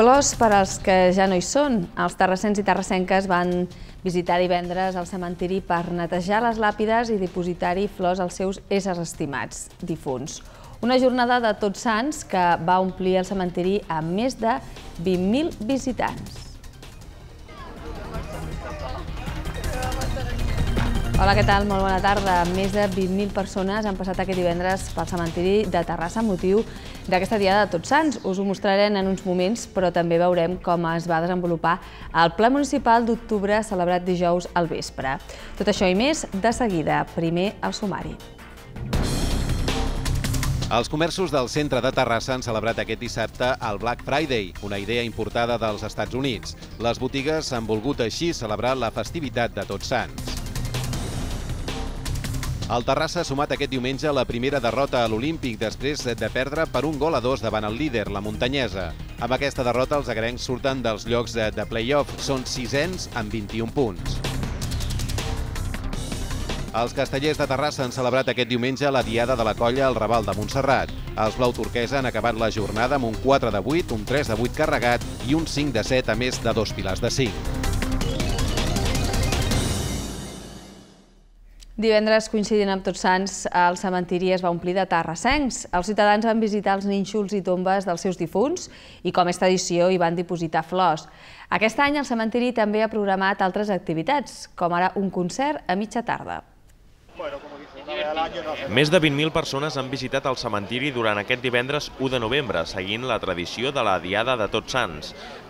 Flors per als que ja no hi són. Els terrassens i terrassenques van visitar divendres el cementiri per netejar les làpides i dipositar-hi flors als seus éssers estimats, difunts. Una jornada de tots sants que va omplir el cementiri amb més de 20.000 visitants. Hola, què tal? Molt bona tarda. Més de 20.000 persones han passat aquest divendres pel cementiri de Terrassa amb motiu d'aquesta Diada de Tots Sants. Us ho mostrarem en uns moments, però també veurem com es va desenvolupar el Ple Municipal d'octubre celebrat dijous al vespre. Tot això i més de seguida. Primer, el sumari. Els comerços del centre de Terrassa han celebrat aquest dissabte el Black Friday, una idea importada dels Estats Units. Les botigues han volgut així celebrar la festivitat de Tots Sants. El Terrassa ha sumat aquest diumenge la primera derrota a l'Olímpic després de perdre per un gol a dos davant el líder, la Montanyesa. Amb aquesta derrota, els agrencs surten dels llocs de play-off. Són sisens amb 21 punts. Els castellers de Terrassa han celebrat aquest diumenge la Diada de la Colla al Raval de Montserrat. Els blau turquesa han acabat la jornada amb un 4 de 8, un 3 de 8 carregat i un 5 de 7 a més de dos pilars de 5. Divendres, coincidint amb Tots Sants, el cementiri es va omplir de terrassencs. Els ciutadans van visitar els nínxols i tombes dels seus difunts i, com és tradició, hi van dipositar flors. Aquest any, el cementiri també ha programat altres activitats, com ara un concert a mitja tarda. Més de 20.000 persones han visitat el cementiri durant aquest divendres 1 de novembre, seguint la tradició de la Diada de Tots Sants.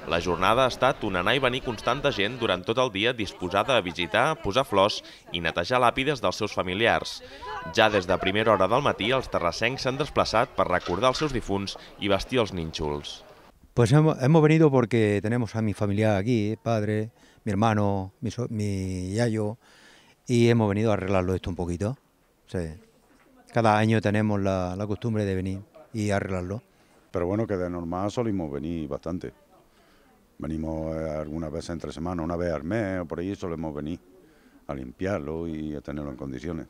La jornada ha estat un anar i venir constant de gent durant tot el dia disposada a visitar, posar flors i netejar làpides dels seus familiars. Ja des de primera hora del matí, els terrassencs s'han desplaçat per recordar els seus difunts i vestir els nínxols. Pues hemos venido porque tenemos a mi familia aquí, padre, mi hermano, mi, so mi yayo, y hemos venido a arreglarlo esto un poquito. Sí. Cada año tenemos la, la costumbre de venir y arreglarlo. Pero bueno, que de normal solimos venir bastante. Venimos eh, algunas veces entre semana, una vez al mes o por ahí solemos venir a limpiarlo y a tenerlo en condiciones.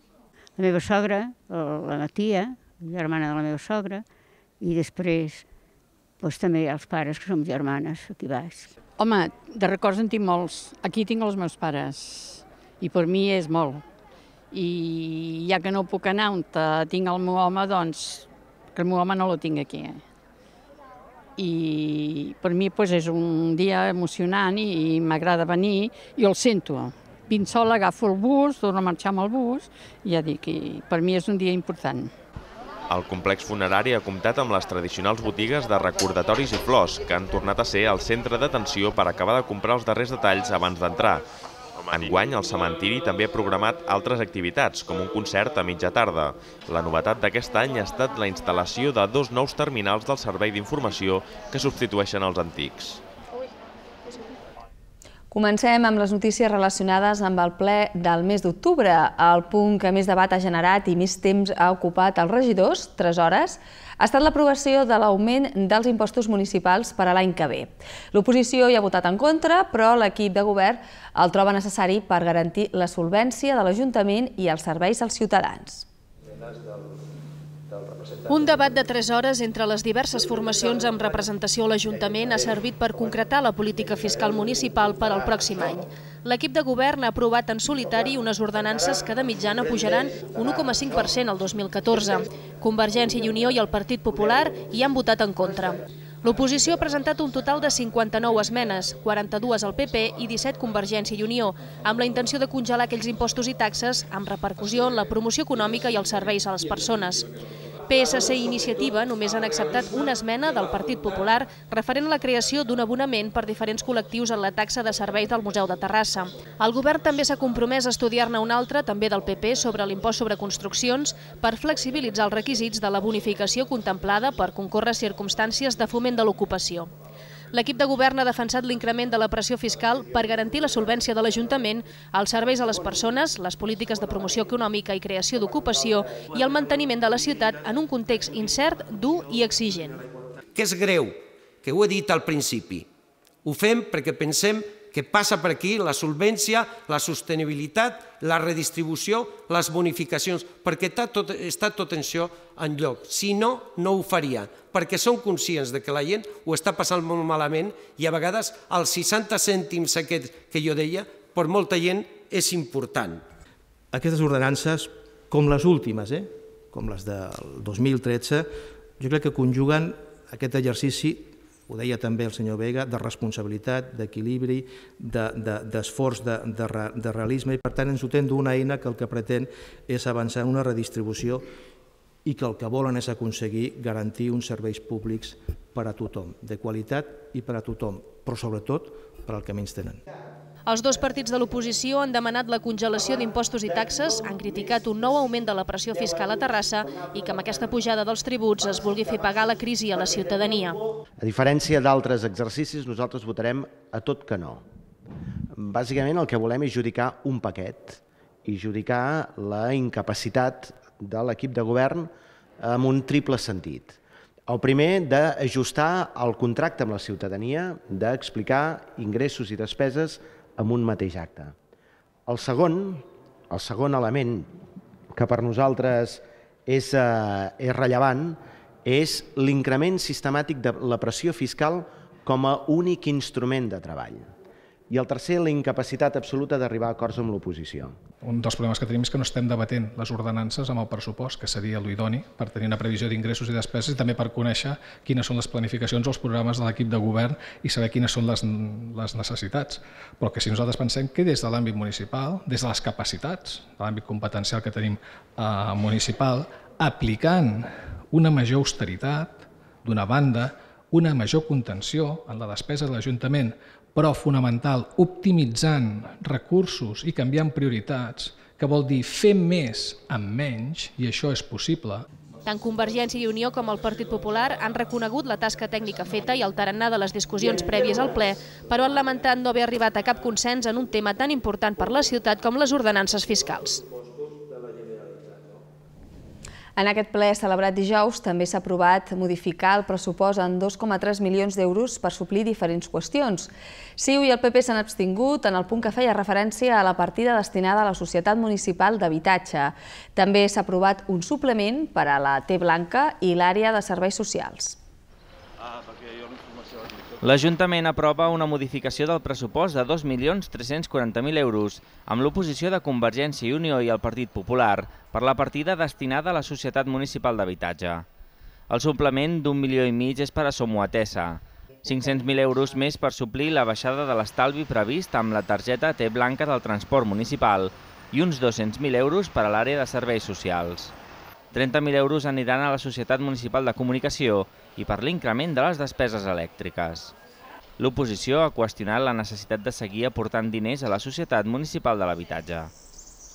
La meva sogra, la la germana de la meva sogra, i després doncs, també els pares, que som germanes, aquí baix. Home, de records en tinc molts. Aquí tinc els meus pares i per mi és molt i ja que no puc anar on tinc el meu home, doncs que el meu home no lo tinc aquí. Eh? I per mi doncs, és un dia emocionant i, i m'agrada venir, i el sento. Vinc sola, agafo el bus, torno a marxar amb el bus, i ja dic, i per mi és un dia important. El complex funerari ha comptat amb les tradicionals botigues de recordatoris i flors, que han tornat a ser el centre d'atenció per acabar de comprar els darrers detalls abans d'entrar. Enguany, el cementiri també ha programat altres activitats, com un concert a mitja tarda. La novetat d'aquest any ha estat la instal·lació de dos nous terminals del servei d'informació que substitueixen els antics. Comencem amb les notícies relacionades amb el ple del mes d'octubre. El punt que més debat ha generat i més temps ha ocupat els regidors, 3 hores, ha estat l'aprovació de l'augment dels impostos municipals per a l'any que ve. L'oposició hi ha votat en contra, però l'equip de govern el troba necessari per garantir la solvència de l'Ajuntament i els serveis als ciutadans. Un debat de tres hores entre les diverses formacions amb representació a l'Ajuntament ha servit per concretar la política fiscal municipal per al pròxim any. L'equip de govern ha aprovat en solitari unes ordenances que de mitjana pujaran un 1,5% el 2014. Convergència i Unió i el Partit Popular hi han votat en contra. L'oposició ha presentat un total de 59 esmenes, 42 al PP i 17 Convergència i Unió, amb la intenció de congelar aquells impostos i taxes amb repercussió en la promoció econòmica i els serveis a les persones. PSC i Iniciativa només han acceptat una esmena del Partit Popular referent a la creació d'un abonament per diferents col·lectius en la taxa de serveis del Museu de Terrassa. El govern també s'ha compromès a estudiar-ne una altra, també del PP, sobre l'impost sobre construccions per flexibilitzar els requisits de la bonificació contemplada per concórrer circumstàncies de foment de l'ocupació. L'equip de govern ha defensat l'increment de la pressió fiscal per garantir la solvència de l'Ajuntament, els serveis a les persones, les polítiques de promoció econòmica i creació d'ocupació i el manteniment de la ciutat en un context incert, dur i exigent. Que és greu, que ho he dit al principi. Ho fem perquè pensem que passa per aquí, la solvència, la sostenibilitat, la redistribució, les bonificacions, perquè està tot, està tot en això en lloc. Si no, no ho faria, perquè són conscients de que la gent ho està passant molt malament i a vegades els 60 cèntims aquests que jo deia, per molta gent és important. Aquestes ordenances, com les últimes, eh? com les del 2013, jo crec que conjuguen aquest exercici ho deia també el senyor Vega, de responsabilitat, d'equilibri, d'esforç, de, de, de, de realisme, i per tant ens dotem d'una eina que el que pretén és avançar en una redistribució i que el que volen és aconseguir garantir uns serveis públics per a tothom, de qualitat i per a tothom, però sobretot per al que menys tenen. Els dos partits de l'oposició han demanat la congelació d'impostos i taxes, han criticat un nou augment de la pressió fiscal a Terrassa i que amb aquesta pujada dels tributs es vulgui fer pagar la crisi a la ciutadania. A diferència d'altres exercicis, nosaltres votarem a tot que no. Bàsicament el que volem és judicar un paquet i judicar la incapacitat de l'equip de govern amb un triple sentit. El primer, d'ajustar el contracte amb la ciutadania, d'explicar ingressos i despeses amb un mateix acte. El segon, el segon element que per nosaltres és, eh, és rellevant és l'increment sistemàtic de la pressió fiscal com a únic instrument de treball i el tercer, la incapacitat absoluta d'arribar a acords amb l'oposició. Un dels problemes que tenim és que no estem debatent les ordenances amb el pressupost, que seria l'idoni, per tenir una previsió d'ingressos i despeses i també per conèixer quines són les planificacions o els programes de l'equip de govern i saber quines són les, les necessitats. Però que si nosaltres pensem que des de l'àmbit municipal, des de les capacitats, de l'àmbit competencial que tenim eh, municipal, aplicant una major austeritat, d'una banda, una major contenció en la despesa de l'Ajuntament, però fonamental, optimitzant recursos i canviant prioritats, que vol dir fer més amb menys, i això és possible. Tant Convergència i Unió com el Partit Popular han reconegut la tasca tècnica feta i el tarannà de les discussions prèvies al ple, però han lamentat no haver arribat a cap consens en un tema tan important per la ciutat com les ordenances fiscals. En aquest ple celebrat dijous també s'ha aprovat modificar el pressupost en 2,3 milions d'euros per suplir diferents qüestions. CiU i el PP s'han abstingut en el punt que feia referència a la partida destinada a la Societat Municipal d'Habitatge. També s'ha aprovat un suplement per a la T Blanca i l'àrea de serveis socials. L'Ajuntament aprova una modificació del pressupost de 2.340.000 euros, amb l'oposició de Convergència i Unió i el Partit Popular, per la partida destinada a la Societat Municipal d'Habitatge. El suplement d'un milió i mig és per a Somoatesa, 500.000 euros més per suplir la baixada de l'estalvi previst amb la targeta T blanca del transport municipal i uns 200.000 euros per a l'àrea de serveis socials. 30.000 euros aniran a la Societat Municipal de Comunicació i per l'increment de les despeses elèctriques. L'oposició ha qüestionat la necessitat de seguir aportant diners a la Societat Municipal de l'Habitatge.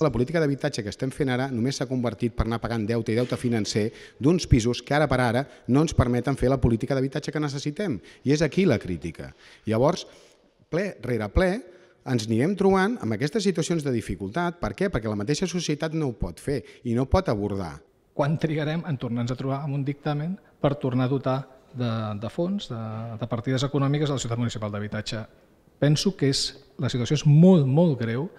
La política d'habitatge que estem fent ara només s'ha convertit per anar pagant deute i deute financer d'uns pisos que ara per ara no ens permeten fer la política d'habitatge que necessitem. I és aquí la crítica. Llavors, ple rere ple, ens anirem trobant amb aquestes situacions de dificultat. Per què? Perquè la mateixa societat no ho pot fer i no pot abordar quan trigarem en tornar-nos a trobar amb un dictamen per tornar a dotar de, de fons, de, de partides econòmiques a la Ciutat Municipal d'Habitatge. Penso que és, la situació és molt, molt greu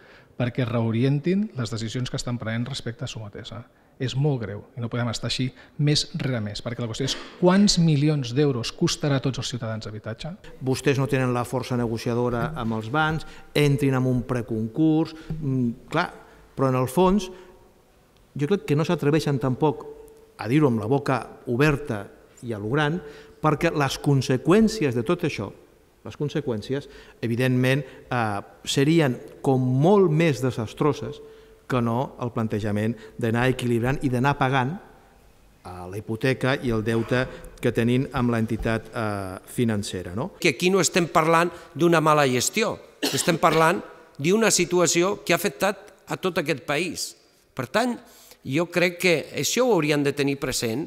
perquè reorientin les decisions que estan prenent respecte a Somatesa. És molt greu i no podem estar així més rere més, perquè la qüestió és quants milions d'euros costarà a tots els ciutadans d'habitatge? Vostès no tenen la força negociadora amb els bancs, entrin en un preconcurs, mm, clar, però en el fons jo crec que no s'atreveixen tampoc a dir-ho amb la boca oberta i a lo gran, perquè les conseqüències de tot això, les conseqüències, evidentment, eh, serien com molt més desastroses que no el plantejament d'anar equilibrant i d'anar pagant la hipoteca i el deute que tenim amb l'entitat eh, financera. No? Que aquí no estem parlant d'una mala gestió, estem parlant d'una situació que ha afectat a tot aquest país. Per tant, jo crec que això ho haurien de tenir present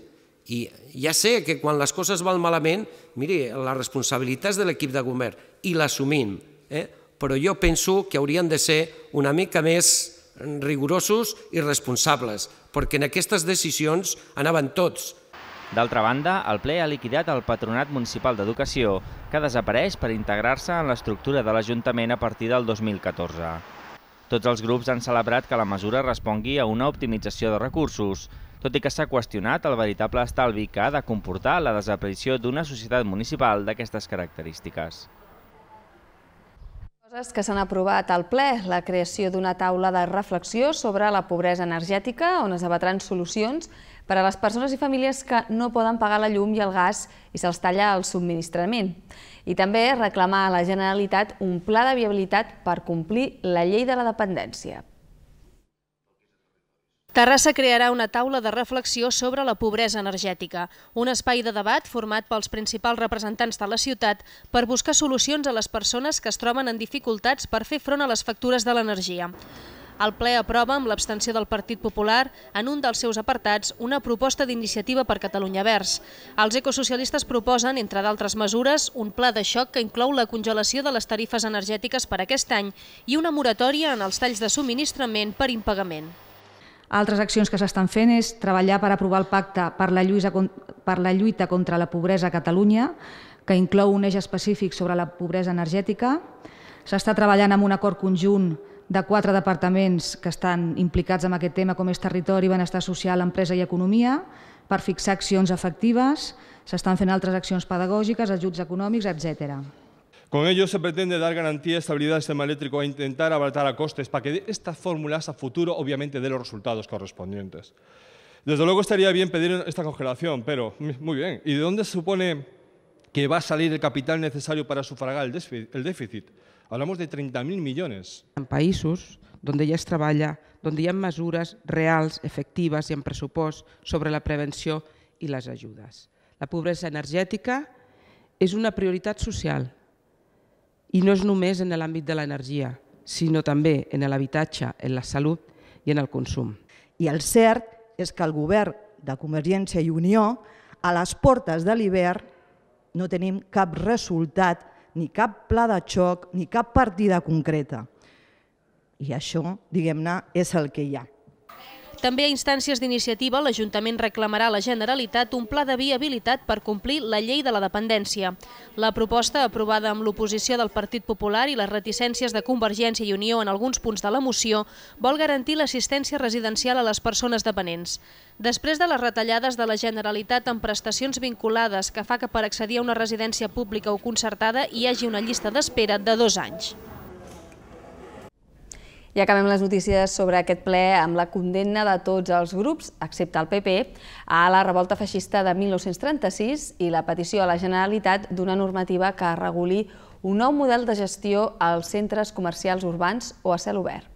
i ja sé que quan les coses van malament, miri, la responsabilitat és de l'equip de govern i l'assumim, eh? però jo penso que haurien de ser una mica més rigorosos i responsables, perquè en aquestes decisions anaven tots, D'altra banda, el ple ha liquidat el Patronat Municipal d'Educació, que desapareix per integrar-se en l'estructura de l'Ajuntament a partir del 2014. Tots els grups han celebrat que la mesura respongui a una optimització de recursos, tot i que s'ha qüestionat el veritable estalvi que ha de comportar la desaparició d'una societat municipal d'aquestes característiques coses que s'han aprovat al ple, la creació d'una taula de reflexió sobre la pobresa energètica, on es debatran solucions per a les persones i famílies que no poden pagar la llum i el gas i se'ls talla el subministrament. I també reclamar a la Generalitat un pla de viabilitat per complir la llei de la dependència. Terrassa crearà una taula de reflexió sobre la pobresa energètica, un espai de debat format pels principals representants de la ciutat per buscar solucions a les persones que es troben en dificultats per fer front a les factures de l'energia. El ple aprova amb l'abstenció del Partit Popular en un dels seus apartats una proposta d'iniciativa per Catalunya Verds. Els ecosocialistes proposen, entre d'altres mesures, un pla de xoc que inclou la congelació de les tarifes energètiques per aquest any i una moratòria en els talls de subministrament per impagament. Altres accions que s'estan fent és treballar per aprovar el pacte per la, lluita, contra la pobresa a Catalunya, que inclou un eix específic sobre la pobresa energètica. S'està treballant amb un acord conjunt de quatre departaments que estan implicats en aquest tema, com és Territori, Benestar Social, Empresa i Economia, per fixar accions efectives, s'estan fent altres accions pedagògiques, ajuts econòmics, etc. Con ello se pretende dar garantía de estabilidad del sistema eléctrico e intentar abaratar a costes para que estas fórmulas a futuro obviamente de los resultados correspondientes. Desde luego estaría bien pedir esta congelación, pero muy bien. ¿Y de dónde se supone que va a salir el capital necesario para sufragar el déficit? Hablamos de 30.000 millones. En països on ja es treballa, on hi ha mesures reals, efectives i amb pressupost sobre la prevenció i les ajudes. La pobresa energètica és una prioritat social i no és només en l'àmbit de l'energia, sinó també en l'habitatge, en la salut i en el consum. I el cert és que el govern de Convergència i Unió, a les portes de l'hivern, no tenim cap resultat ni cap pla de xoc, ni cap partida concreta. I això, diguem-ne, és el que hi ha. També a instàncies d'iniciativa, l'Ajuntament reclamarà a la Generalitat un pla de viabilitat per complir la llei de la dependència. La proposta, aprovada amb l'oposició del Partit Popular i les reticències de Convergència i Unió en alguns punts de la moció, vol garantir l'assistència residencial a les persones dependents. Després de les retallades de la Generalitat en prestacions vinculades que fa que per accedir a una residència pública o concertada hi hagi una llista d'espera de dos anys. I acabem les notícies sobre aquest ple amb la condemna de tots els grups, excepte el PP, a la revolta feixista de 1936 i la petició a la Generalitat d'una normativa que reguli un nou model de gestió als centres comercials urbans o a cel obert.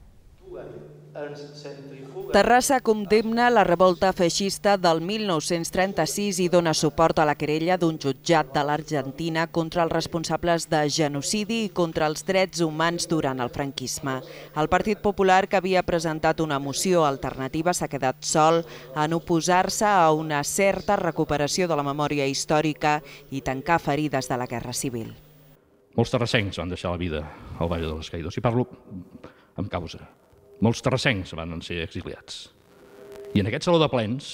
Terrassa condemna la revolta feixista del 1936 i dona suport a la querella d'un jutjat de l'Argentina contra els responsables de genocidi i contra els drets humans durant el franquisme. El Partit Popular, que havia presentat una moció alternativa, s'ha quedat sol en oposar-se a una certa recuperació de la memòria històrica i tancar ferides de la Guerra Civil. Molts terrassencs van deixar la vida al Vall de les Caïdors i parlo amb causa. Molts terrassencs van ser exiliats. I en aquest saló de plens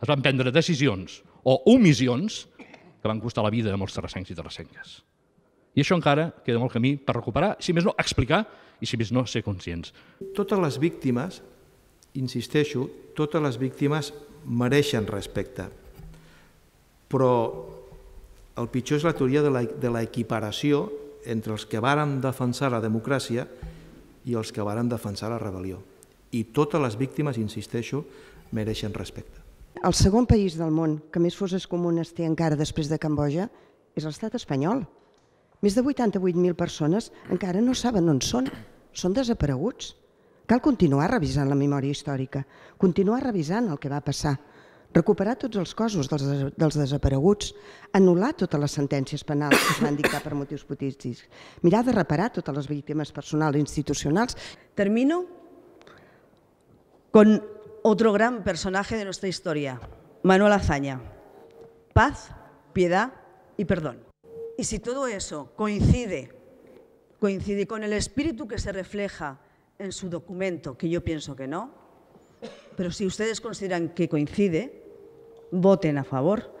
es van prendre decisions o omissions que van costar la vida a molts terrassencs i terrassenques. I això encara queda molt camí per recuperar, si més no explicar i si més no ser conscients. Totes les víctimes, insisteixo, totes les víctimes mereixen respecte. Però el pitjor és la teoria de la, de la equiparació entre els que varen defensar la democràcia i els que varen defensar la rebel·lió. I totes les víctimes, insisteixo, mereixen respecte. El segon país del món que més foses comunes té encara després de Camboja és l'estat espanyol. Més de 88.000 persones encara no saben on són, són desapareguts. Cal continuar revisant la memòria històrica, continuar revisant el que va passar, recuperar tots els cossos dels, dels desapareguts, anul·lar totes les sentències penals que es van dictar per motius polítics, mirar de reparar totes les víctimes personals i institucionals. Termino con otro gran personaje de nuestra historia, Manuel Azaña. Paz, piedad y perdón. Y si todo eso coincide, coincide con el espíritu que se refleja en su documento, que yo pienso que no, pero si ustedes consideran que coincide, voten a favor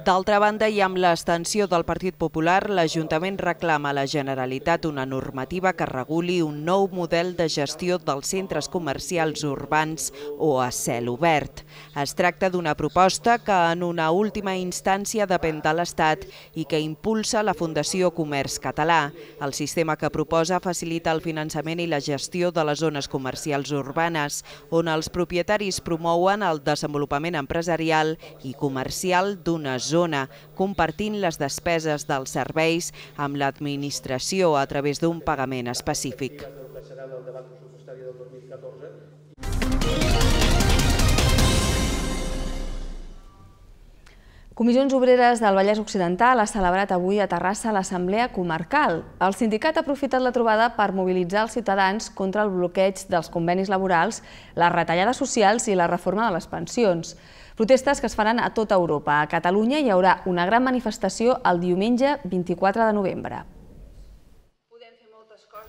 D'altra banda, i amb l'extensió del Partit Popular, l'Ajuntament reclama a la Generalitat una normativa que reguli un nou model de gestió dels centres comercials urbans o a cel obert. Es tracta d'una proposta que en una última instància depèn de l'Estat i que impulsa la Fundació Comerç Català. El sistema que proposa facilita el finançament i la gestió de les zones comercials urbanes, on els propietaris promouen el desenvolupament empresarial i comercial d'unes zona, compartint les despeses dels serveis amb l'administració a través d'un pagament específic. Comissions Obreres del Vallès Occidental ha celebrat avui a Terrassa l'Assemblea Comarcal. El sindicat ha aprofitat la trobada per mobilitzar els ciutadans contra el bloqueig dels convenis laborals, les retallades socials i la reforma de les pensions. Protestes que es faran a tota Europa. A Catalunya hi haurà una gran manifestació el diumenge 24 de novembre.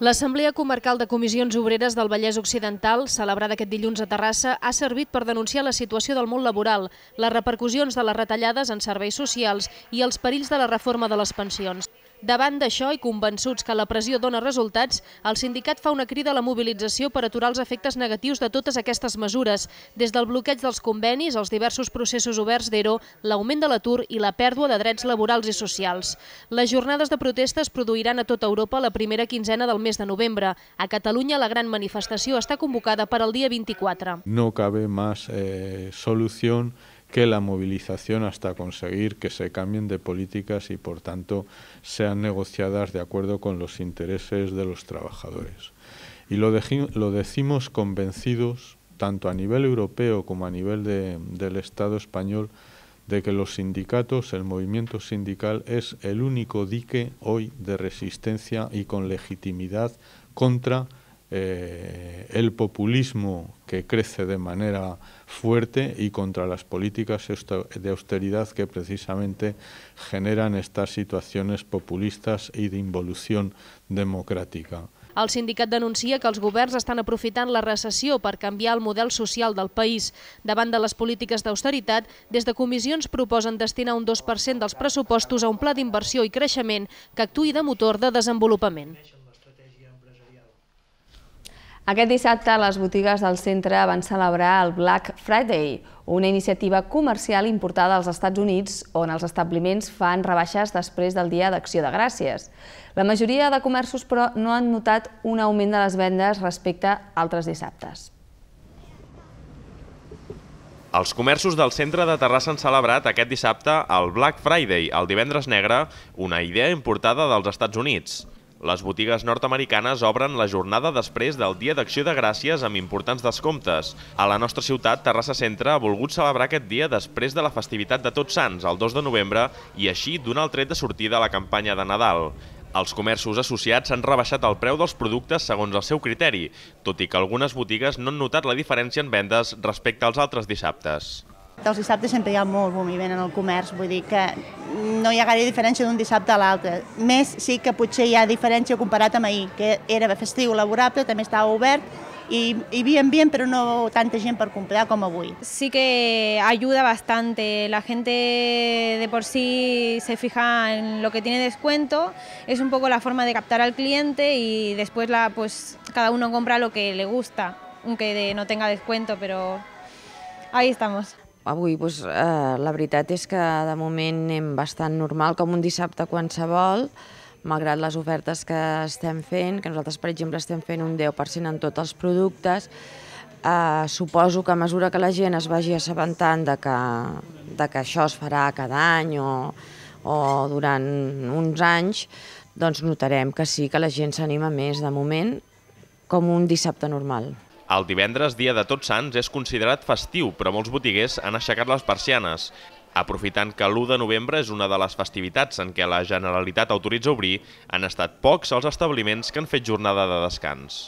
L'Assemblea Comarcal de Comissions Obreres del Vallès Occidental, celebrada aquest dilluns a Terrassa, ha servit per denunciar la situació del món laboral, les repercussions de les retallades en serveis socials i els perills de la reforma de les pensions. Davant d'això i convençuts que la pressió dona resultats, el sindicat fa una crida a la mobilització per aturar els efectes negatius de totes aquestes mesures, des del bloqueig dels convenis, els diversos processos oberts d'ERO, l'augment de l'atur i la pèrdua de drets laborals i socials. Les jornades de protesta es produiran a tota Europa la primera quinzena del mes de novembre. A Catalunya la gran manifestació està convocada per al dia 24. No cabe más eh, solución que la movilización hasta conseguir que se cambien de políticas y, por tanto, sean negociadas de acuerdo con los intereses de los trabajadores. Y lo, decimos convencidos, tanto a nivel europeo como a nivel del Estado español, de que los sindicatos, el movimiento sindical, es el único dique hoy de resistencia y con legitimidad contra eh, el populismo que crece de manera fuerte y contra las políticas de austeridad que precisamente generan estas situaciones populistas y de involución democrática. El sindicat denuncia que els governs estan aprofitant la recessió per canviar el model social del país. Davant de les polítiques d'austeritat, des de comissions proposen destinar un 2% dels pressupostos a un pla d'inversió i creixement que actui de motor de desenvolupament. Aquest dissabte, les botigues del centre van celebrar el Black Friday, una iniciativa comercial importada als Estats Units, on els establiments fan rebaixes després del Dia d'Acció de Gràcies. La majoria de comerços, però, no han notat un augment de les vendes respecte a altres dissabtes. Els comerços del centre de Terrassa han celebrat aquest dissabte el Black Friday, el divendres negre, una idea importada dels Estats Units. Les botigues nord-americanes obren la jornada després del Dia d'Acció de Gràcies amb importants descomptes. A la nostra ciutat, Terrassa Centre ha volgut celebrar aquest dia després de la festivitat de Tots Sants, el 2 de novembre, i així donar el tret de sortida a la campanya de Nadal. Els comerços associats han rebaixat el preu dels productes segons el seu criteri, tot i que algunes botigues no han notat la diferència en vendes respecte als altres dissabtes. Els dissabtes sempre hi ha molt moviment en el comerç, vull dir que no hi ha gaire diferència d'un dissabte a l'altre. Més sí que potser hi ha diferència comparat amb ahir, que era festiu laborable, també estava obert, i y bien, bien, però no tanta gent per comprar com avui. Sí que ayuda bastante, la gent de por sí se fija en lo que tiene descuento, es un poco la forma de captar al cliente y después la, pues, cada uno compra lo que le gusta, aunque de, no tenga descuento, pero ahí estamos. Avui, doncs, eh, la veritat és que de moment anem bastant normal, com un dissabte qualsevol, malgrat les ofertes que estem fent, que nosaltres, per exemple, estem fent un 10% en tots els productes, eh, suposo que a mesura que la gent es vagi assabentant de que, de que això es farà cada any o, o durant uns anys, doncs notarem que sí que la gent s'anima més de moment com un dissabte normal. El divendres, dia de Tots Sants, és considerat festiu, però molts botiguers han aixecat les persianes. Aprofitant que l'1 de novembre és una de les festivitats en què la Generalitat autoritza obrir, han estat pocs els establiments que han fet jornada de descans.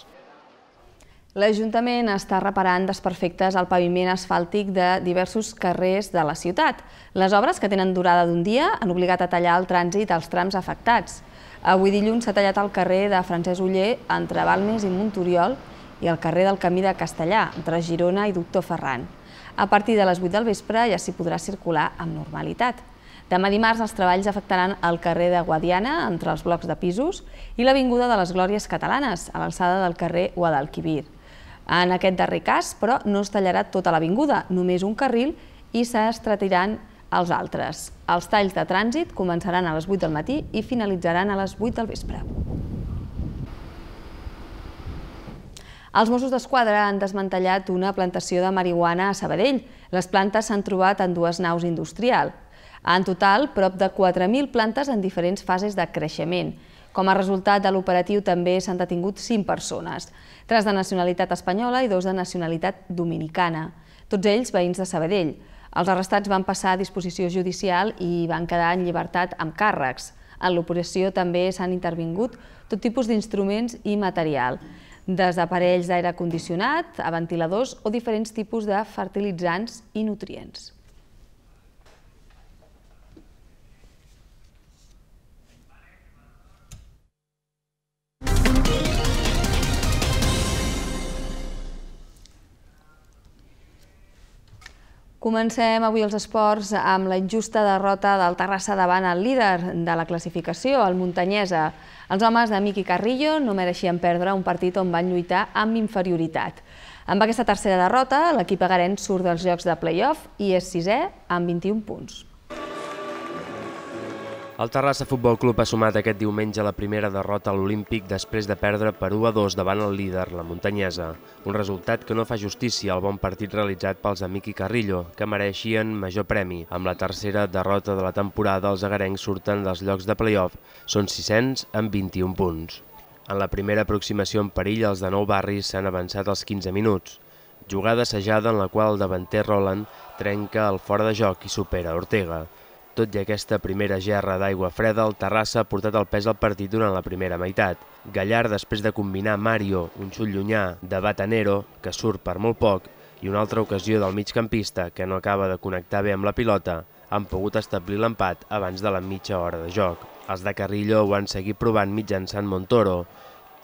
L'Ajuntament està reparant desperfectes al paviment asfàltic de diversos carrers de la ciutat. Les obres, que tenen durada d'un dia, han obligat a tallar el trànsit als trams afectats. Avui dilluns s'ha tallat el carrer de Francesc Uller entre Balmes i Montoriol i al carrer del Camí de Castellà, entre Girona i Doctor Ferran. A partir de les 8 del vespre ja s'hi podrà circular amb normalitat. Demà dimarts els treballs afectaran el carrer de Guadiana, entre els blocs de pisos, i l'Avinguda de les Glòries Catalanes, a l'alçada del carrer Guadalquivir. En aquest darrer cas, però, no es tallarà tota l'avinguda, només un carril, i s'estratiran els altres. Els talls de trànsit començaran a les 8 del matí i finalitzaran a les 8 del vespre. Els Mossos d'Esquadra han desmantellat una plantació de marihuana a Sabadell. Les plantes s'han trobat en dues naus industrial. En total, prop de 4.000 plantes en diferents fases de creixement. Com a resultat de l'operatiu també s'han detingut 5 persones, 3 de nacionalitat espanyola i 2 de nacionalitat dominicana, tots ells veïns de Sabadell. Els arrestats van passar a disposició judicial i van quedar en llibertat amb càrrecs. En l'operació també s'han intervingut tot tipus d'instruments i material des d'aparells d'aire condicionat a ventiladors o diferents tipus de fertilitzants i nutrients. Comencem avui els esports amb la injusta derrota del Terrassa davant el líder de la classificació, el Muntanyesa. Els homes de Miqui Carrillo no mereixien perdre un partit on van lluitar amb inferioritat. Amb aquesta tercera derrota, l'equip agarent surt dels jocs de play-off i és sisè amb 21 punts. El Terrassa Futbol Club ha sumat aquest diumenge la primera derrota a l'Olímpic després de perdre per 1 a 2 davant el líder, la muntanyesa. Un resultat que no fa justícia al bon partit realitzat pels Amic i Carrillo, que mereixien major premi. Amb la tercera derrota de la temporada, els agarencs surten dels llocs de play-off. Són 600 amb 21 punts. En la primera aproximació en perill, els de nou barris s'han avançat els 15 minuts. Jugada assajada en la qual el davanter Roland trenca el fora de joc i supera Ortega. Tot i aquesta primera gerra d'aigua freda, el Terrassa ha portat el pes al partit durant la primera meitat. Gallar, després de combinar Mario, un xut llunyà de Batanero, que surt per molt poc, i una altra ocasió del migcampista, que no acaba de connectar bé amb la pilota, han pogut establir l'empat abans de la mitja hora de joc. Els de Carrillo ho han seguit provant mitjançant Montoro,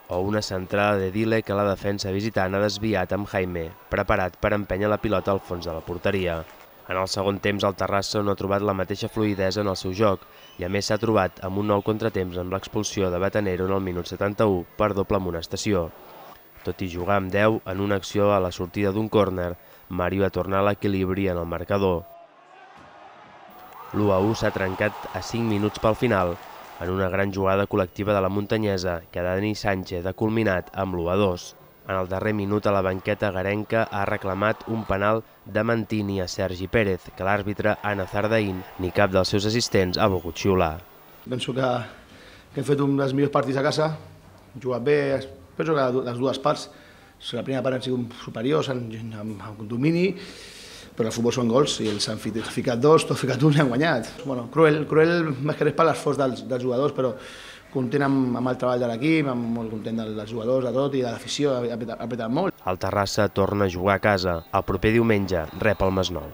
o una centrada de Dile que la defensa visitant ha desviat amb Jaime, preparat per empènyer la pilota al fons de la porteria. En el segon temps, el Terrassa no ha trobat la mateixa fluidesa en el seu joc i a més s'ha trobat amb un nou contratemps amb l'expulsió de Batanero en el minut 71 per doble amonestació. Tot i jugar amb 10 en una acció a la sortida d'un córner, Mario va tornar a l'equilibri en el marcador. L'1-1 s'ha trencat a 5 minuts pel final, en una gran jugada col·lectiva de la muntanyesa que Dani Sánchez ha culminat amb l'1-2. En el darrer minut a la banqueta garenca ha reclamat un penal de Mantini a Sergi Pérez, que l'àrbitre Anna Zardaín ni cap dels seus assistents ha volgut xiular. Penso que, que hem fet un dels millors partits a casa, jugat bé, penso que les dues parts, la primera part han sigut superiors en, en, en domini, però el futbol són gols i els han ficat dos, tot ficat un i han guanyat. Bueno, cruel, cruel més que res per l'esforç dels, dels jugadors, però content amb, amb el treball de l'equip, molt content dels jugadors, de tot, i de l'afició, ha, ha petat molt. El Terrassa torna a jugar a casa. El proper diumenge rep el Masnou.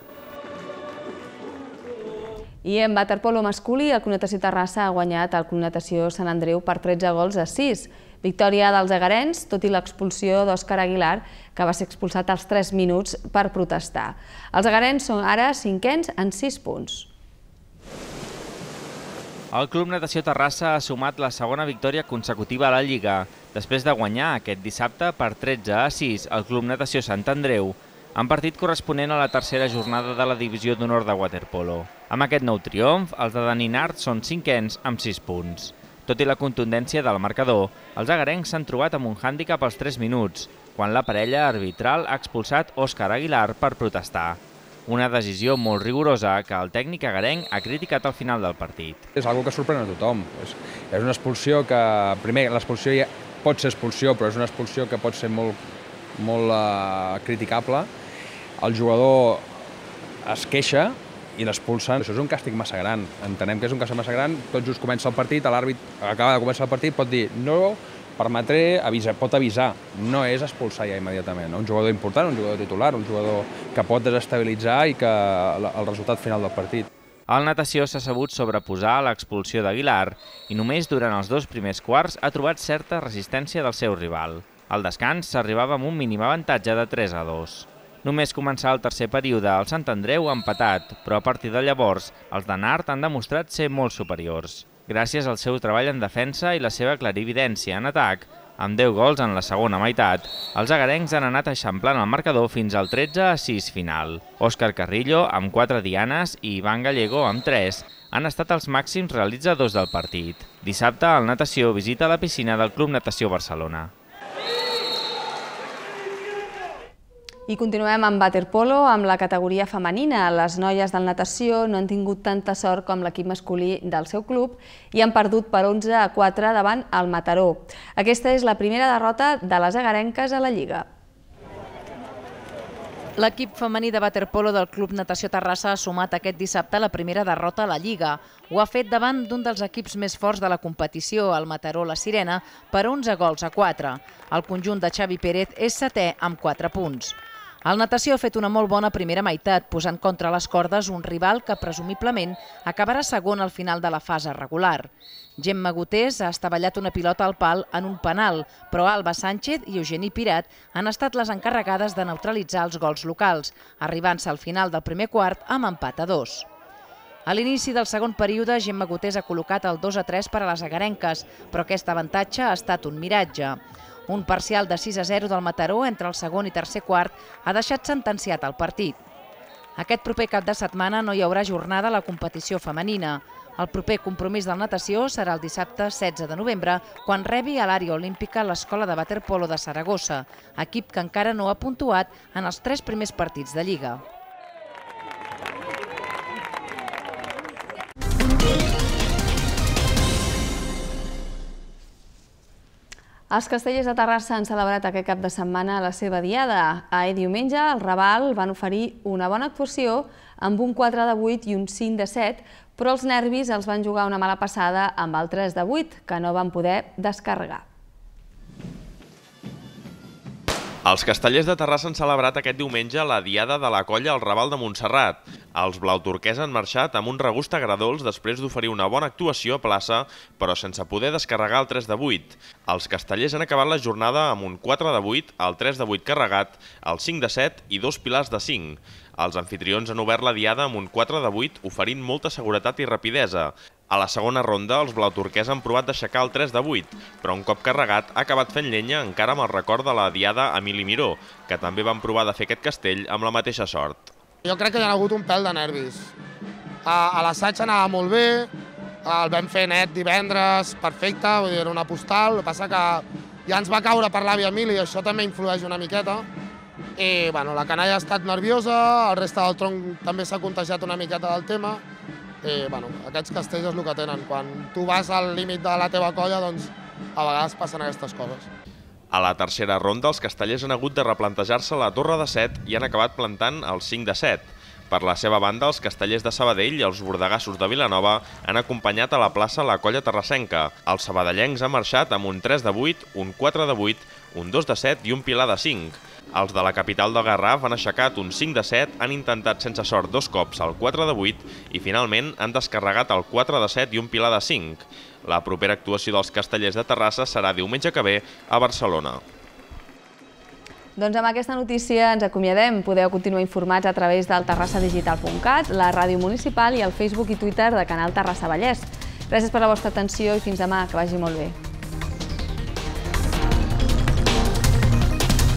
I en waterpolo masculí, el Club Natació Terrassa ha guanyat el Club Natació Sant Andreu per 13 gols a 6. Victòria dels agarens, tot i l'expulsió d'Òscar Aguilar, que va ser expulsat als 3 minuts per protestar. Els agarens són ara cinquens en 6 punts. El Club Natació Terrassa ha sumat la segona victòria consecutiva a la Lliga, després de guanyar aquest dissabte per 13 a 6 al Club Natació Sant Andreu, en partit corresponent a la tercera jornada de la Divisió d'Honor de Waterpolo. Amb aquest nou triomf, els de Daninart són cinquens amb 6 punts. Tot i la contundència del marcador, els agarencs s'han trobat amb un hàndicap als 3 minuts, quan la parella arbitral ha expulsat Òscar Aguilar per protestar. Una decisió molt rigorosa que el tècnic agarenc ha criticat al final del partit. És algo que sorprèn a tothom. És, una expulsió que, primer, l'expulsió ja pot ser expulsió, però és una expulsió que pot ser molt, molt uh, criticable. El jugador es queixa i l'expulsen. Això és un càstig massa gran. Entenem que és un càstig massa gran. Tot just comença el partit, l'àrbit acaba de començar el partit, pot dir no, permetré, avisa, pot avisar, no és expulsar ja immediatament. No? Un jugador important, un jugador titular, un jugador que pot desestabilitzar i que el resultat final del partit. El natació s'ha sabut sobreposar a l'expulsió d'Aguilar i només durant els dos primers quarts ha trobat certa resistència del seu rival. Al descans s'arribava amb un mínim avantatge de 3 a 2. Només començar el tercer període, el Sant Andreu ha empatat, però a partir de llavors els de Nart han demostrat ser molt superiors gràcies al seu treball en defensa i la seva clarividència en atac. Amb 10 gols en la segona meitat, els agarencs han anat eixamplant el marcador fins al 13 a 6 final. Òscar Carrillo, amb 4 dianes, i Ivan Gallego, amb 3, han estat els màxims realitzadors del partit. Dissabte, el Natació visita la piscina del Club Natació Barcelona. I continuem amb waterpolo, amb la categoria femenina. Les noies del natació no han tingut tanta sort com l'equip masculí del seu club i han perdut per 11 a 4 davant el Mataró. Aquesta és la primera derrota de les agarenques a la Lliga. L'equip femení de waterpolo del Club Natació Terrassa ha sumat aquest dissabte la primera derrota a la Lliga. Ho ha fet davant d'un dels equips més forts de la competició, el Mataró La Sirena, per 11 gols a 4. El conjunt de Xavi Pérez és setè amb 4 punts. El natació ha fet una molt bona primera meitat, posant contra les cordes un rival que presumiblement acabarà segon al final de la fase regular. Gemma Gutés ha estavellat una pilota al pal en un penal, però Alba Sánchez i Eugeni Pirat han estat les encarregades de neutralitzar els gols locals, arribant-se al final del primer quart amb empat a dos. A l'inici del segon període, Gemma Gutés ha col·locat el 2 a 3 per a les agarenques, però aquest avantatge ha estat un miratge. Un parcial de 6 a 0 del Mataró entre el segon i tercer quart ha deixat sentenciat el partit. Aquest proper cap de setmana no hi haurà jornada a la competició femenina. El proper compromís la natació serà el dissabte 16 de novembre, quan rebi a l'àrea olímpica l'Escola de Waterpolo de Saragossa, equip que encara no ha puntuat en els tres primers partits de Lliga. Els castellers de Terrassa han celebrat aquest cap de setmana la seva diada. Ahir diumenge, el Raval van oferir una bona actuació amb un 4 de 8 i un 5 de 7, però els nervis els van jugar una mala passada amb altres de 8, que no van poder descarregar. Els castellers de Terrassa han celebrat aquest diumenge la Diada de la Colla al Raval de Montserrat. Els blauturquers han marxat amb un regust agradols després d'oferir una bona actuació a plaça, però sense poder descarregar el 3 de 8. Els castellers han acabat la jornada amb un 4 de 8, el 3 de 8 carregat, el 5 de 7 i dos pilars de 5. Els anfitrions han obert la diada amb un 4 de 8, oferint molta seguretat i rapidesa. A la segona ronda, els blau turquès han provat d'aixecar el 3 de 8, però un cop carregat ha acabat fent llenya encara amb el record de la diada Emili Miró, que també van provar de fer aquest castell amb la mateixa sort. Jo crec que hi ha hagut un pèl de nervis. A, a l'assaig anava molt bé, el vam fer net divendres, perfecte, vull dir, era una postal, el que passa que ja ens va caure per l'àvia Emili, això també influeix una miqueta, i bueno, la canalla ha estat nerviosa, el resta del tronc també s'ha contagiat una miqueta del tema, i eh, bueno, aquests castells és el que tenen. Quan tu vas al límit de la teva colla, doncs a vegades passen aquestes coses. A la tercera ronda, els castellers han hagut de replantejar-se la torre de 7 i han acabat plantant el 5 de 7. Per la seva banda, els castellers de Sabadell i els bordegassos de Vilanova han acompanyat a la plaça la colla terrassenca. Els sabadellencs han marxat amb un 3 de 8, un 4 de 8, un 2 de 7 i un pilar de 5. Els de la capital de Garraf han aixecat un 5 de 7, han intentat sense sort dos cops el 4 de 8 i finalment han descarregat el 4 de 7 i un pilar de 5. La propera actuació dels castellers de Terrassa serà diumenge que ve a Barcelona. Doncs amb aquesta notícia ens acomiadem. Podeu continuar informats a través del terrassadigital.cat, la ràdio municipal i el Facebook i Twitter de Canal Terrassa Vallès. Gràcies per la vostra atenció i fins demà. Que vagi molt bé.